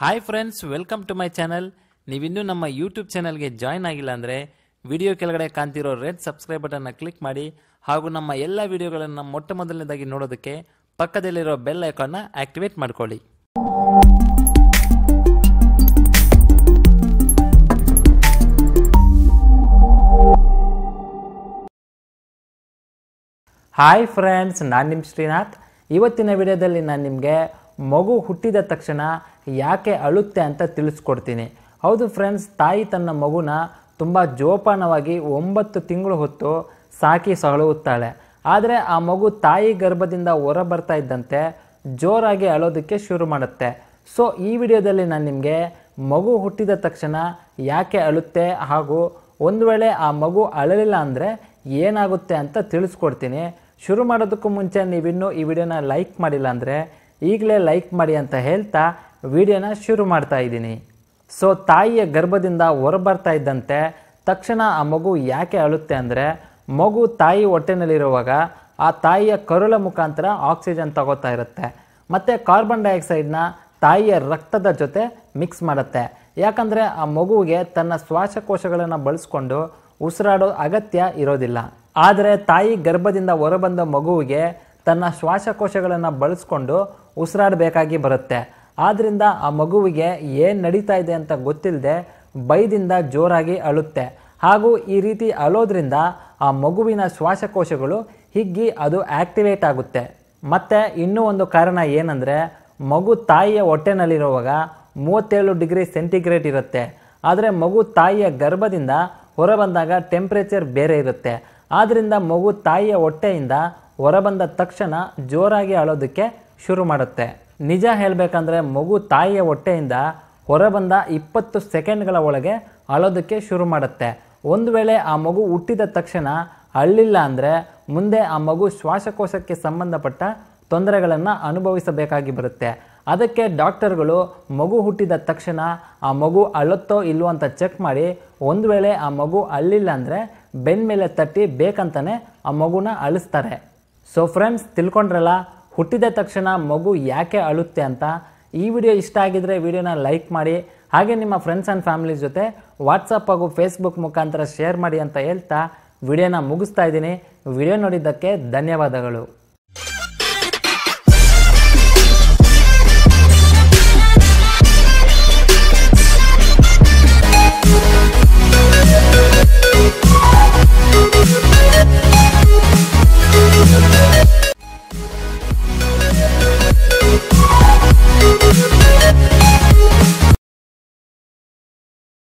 hi friends welcome to my channel ನೀವಿನ್ನೂ ನಮ್ಮ YouTube ಚಾನಲ್ಗೆ ಜಾಯ್ನ್ ಆಗಿಲ್ಲ ಅಂದರೆ ವಿಡಿಯೋ ಕೆಳಗಡೆ ಕಾಣ್ತಿರೋ ರೆಡ್ ಸಬ್ಸ್ಕ್ರೈಬ್ ಬಟನ್ನ ಕ್ಲಿಕ್ ಮಾಡಿ ಹಾಗೂ ನಮ್ಮ ಎಲ್ಲ ವಿಡಿಯೋಗಳನ್ನು ಮೊಟ್ಟ ಮೊದಲನೇದಾಗಿ ನೋಡೋದಕ್ಕೆ ಪಕ್ಕದಲ್ಲಿರೋ ಬೆಲ್ ಐಕಾನ್ನ ಆಕ್ಟಿವೇಟ್ ಮಾಡ್ಕೊಳ್ಳಿ ಹಾಯ್ ಫ್ರೆಂಡ್ಸ್ ನಾನು ನಿಮ್ಮ ಶ್ರೀನಾಥ್ ಇವತ್ತಿನ ವಿಡಿಯೋದಲ್ಲಿ ನಾನು ನಿಮಗೆ ಮಗು ಹುಟ್ಟಿದ ತಕ್ಷಣ ಯಾಕೆ ಅಳುತ್ತೆ ಅಂತ ತಿಳಿಸ್ಕೊಡ್ತೀನಿ ಹೌದು ಫ್ರೆಂಡ್ಸ್ ತಾಯಿ ತನ್ನ ಮಗುನ ತುಂಬ ಜೋಪಾನವಾಗಿ ಒಂಬತ್ತು ತಿಂಗಳು ಹೊತ್ತು ಸಾಕಿ ಸಳುತ್ತಾಳೆ ಆದರೆ ಆ ಮಗು ತಾಯಿ ಗರ್ಭದಿಂದ ಹೊರ ಬರ್ತಾ ಇದ್ದಂತೆ ಜೋರಾಗಿ ಅಳೋದಕ್ಕೆ ಶುರು ಮಾಡುತ್ತೆ ಸೊ ಈ ವಿಡಿಯೋದಲ್ಲಿ ನಾನು ನಿಮಗೆ ಮಗು ಹುಟ್ಟಿದ ತಕ್ಷಣ ಯಾಕೆ ಅಳುತ್ತೆ ಹಾಗೂ ಒಂದು ವೇಳೆ ಆ ಮಗು ಅಳಲಿಲ್ಲ ಅಂದರೆ ಏನಾಗುತ್ತೆ ಅಂತ ತಿಳಿಸ್ಕೊಡ್ತೀನಿ ಶುರು ಮಾಡೋದಕ್ಕೂ ಮುಂಚೆ ನೀವಿನ್ನೂ ಈ ವಿಡಿಯೋನ ಲೈಕ್ ಮಾಡಿಲ್ಲ ಅಂದರೆ ಈಗಲೇ ಲೈಕ್ ಮಾಡಿ ಅಂತ ಹೇಳ್ತಾ ವಿಡಿಯೋನ ಶುರು ಮಾಡ್ತಾ ಇದ್ದೀನಿ ಸೊ ತಾಯಿಯ ಗರ್ಭದಿಂದ ಹೊರಬರ್ತಾ ಇದ್ದಂತೆ ತಕ್ಷಣ ಆ ಮಗು ಯಾಕೆ ಅಳುತ್ತೆ ಅಂದರೆ ಮಗು ತಾಯಿ ಹೊಟ್ಟೆನಲ್ಲಿರುವಾಗ ಆ ತಾಯಿಯ ಕರುಳ ಮುಖಾಂತರ ಆಕ್ಸಿಜನ್ ತಗೋತಾ ಇರುತ್ತೆ ಮತ್ತು ಕಾರ್ಬನ್ ಡೈಆಕ್ಸೈಡ್ನ ತಾಯಿಯ ರಕ್ತದ ಜೊತೆ ಮಿಕ್ಸ್ ಮಾಡುತ್ತೆ ಯಾಕಂದರೆ ಆ ಮಗುವಿಗೆ ತನ್ನ ಶ್ವಾಸಕೋಶಗಳನ್ನು ಬಳಸ್ಕೊಂಡು ಉಸಿರಾಡೋ ಅಗತ್ಯ ಇರೋದಿಲ್ಲ ಆದರೆ ತಾಯಿ ಗರ್ಭದಿಂದ ಹೊರಬಂದ ಮಗುವಿಗೆ ತನ್ನ ಶ್ವಾಸಕೋಶಗಳನ್ನು ಬಳಸ್ಕೊಂಡು ಉಸಿರಾಡಬೇಕಾಗಿ ಬರುತ್ತೆ ಆದ್ದರಿಂದ ಆ ಮಗುವಿಗೆ ಏನು ನಡೀತಾ ಇದೆ ಅಂತ ಗೊತ್ತಿಲ್ಲದೆ ಬೈದಿಂದ ಜೋರಾಗಿ ಅಳುತ್ತೆ ಹಾಗೂ ಈ ರೀತಿ ಅಳೋದ್ರಿಂದ ಆ ಮಗುವಿನ ಶ್ವಾಸಕೋಶಗಳು ಹಿಗ್ಗಿ ಅದು ಆ್ಯಕ್ಟಿವೇಟ್ ಆಗುತ್ತೆ ಮತ್ತು ಇನ್ನೂ ಒಂದು ಕಾರಣ ಏನಂದರೆ ಮಗು ತಾಯಿಯ ಹೊಟ್ಟೆನಲ್ಲಿರುವಾಗ ಮೂವತ್ತೇಳು ಡಿಗ್ರಿ ಸೆಂಟಿಗ್ರೇಡ್ ಇರುತ್ತೆ ಆದರೆ ಮಗು ತಾಯಿಯ ಗರ್ಭದಿಂದ ಹೊರಬಂದಾಗ ಟೆಂಪ್ರೇಚರ್ ಬೇರೆ ಇರುತ್ತೆ ಆದ್ದರಿಂದ ಮಗು ತಾಯಿಯ ಹೊಟ್ಟೆಯಿಂದ ಹೊರಬಂದ ತಕ್ಷಣ ಜೋರಾಗಿ ಅಳೋದಕ್ಕೆ ಶುರು ಮಾಡುತ್ತೆ ನಿಜ ಹೇಳಬೇಕಂದ್ರೆ ಮಗು ತಾಯಿಯ ಹೊಟ್ಟೆಯಿಂದ ಹೊರಬಂದ ಇಪ್ಪತ್ತು ಸೆಕೆಂಡ್ಗಳ ಒಳಗೆ ಅಳೋದಕ್ಕೆ ಶುರು ಮಾಡುತ್ತೆ ಒಂದು ವೇಳೆ ಆ ಮಗು ಹುಟ್ಟಿದ ತಕ್ಷಣ ಅಳ್ಳಿಲ್ಲ ಅಂದರೆ ಮುಂದೆ ಆ ಮಗು ಶ್ವಾಸಕೋಶಕ್ಕೆ ಸಂಬಂಧಪಟ್ಟ ತೊಂದರೆಗಳನ್ನು ಅನುಭವಿಸಬೇಕಾಗಿ ಬರುತ್ತೆ ಅದಕ್ಕೆ ಡಾಕ್ಟರ್ಗಳು ಮಗು ಹುಟ್ಟಿದ ತಕ್ಷಣ ಆ ಮಗು ಅಳುತ್ತೋ ಇಲ್ವೋ ಅಂತ ಚೆಕ್ ಮಾಡಿ ಒಂದು ವೇಳೆ ಆ ಮಗು ಅಳ್ಳಿಲ್ಲ ಅಂದರೆ ಬೆನ್ನ ಮೇಲೆ ತಟ್ಟಿ ಬೇಕಂತನೇ ಆ ಮಗುನ ಅಳಿಸ್ತಾರೆ ಸೊ ಫ್ರೆಂಡ್ಸ್ ತಿಳ್ಕೊಂಡ್ರಲ್ಲ ಹುಟ್ಟಿದ ತಕ್ಷಣ ಮಗು ಯಾಕೆ ಅಳುತ್ತೆ ಅಂತ ಈ ವಿಡಿಯೋ ಇಷ್ಟ ಆಗಿದ್ರೆ ವಿಡಿಯೋನ ಲೈಕ್ ಮಾಡಿ ಹಾಗೆ ನಿಮ್ಮ ಫ್ರೆಂಡ್ಸ್ ಆ್ಯಂಡ್ ಫ್ಯಾಮಿಲಿ ಜೊತೆ ವಾಟ್ಸಪ್ ಹಾಗೂ ಫೇಸ್ಬುಕ್ ಮುಖಾಂತರ ಶೇರ್ ಮಾಡಿ ಅಂತ ಹೇಳ್ತಾ ವಿಡಿಯೋನ ಮುಗಿಸ್ತಾ ಇದ್ದೀನಿ ವಿಡಿಯೋ ನೋಡಿದ್ದಕ್ಕೆ ಧನ್ಯವಾದಗಳು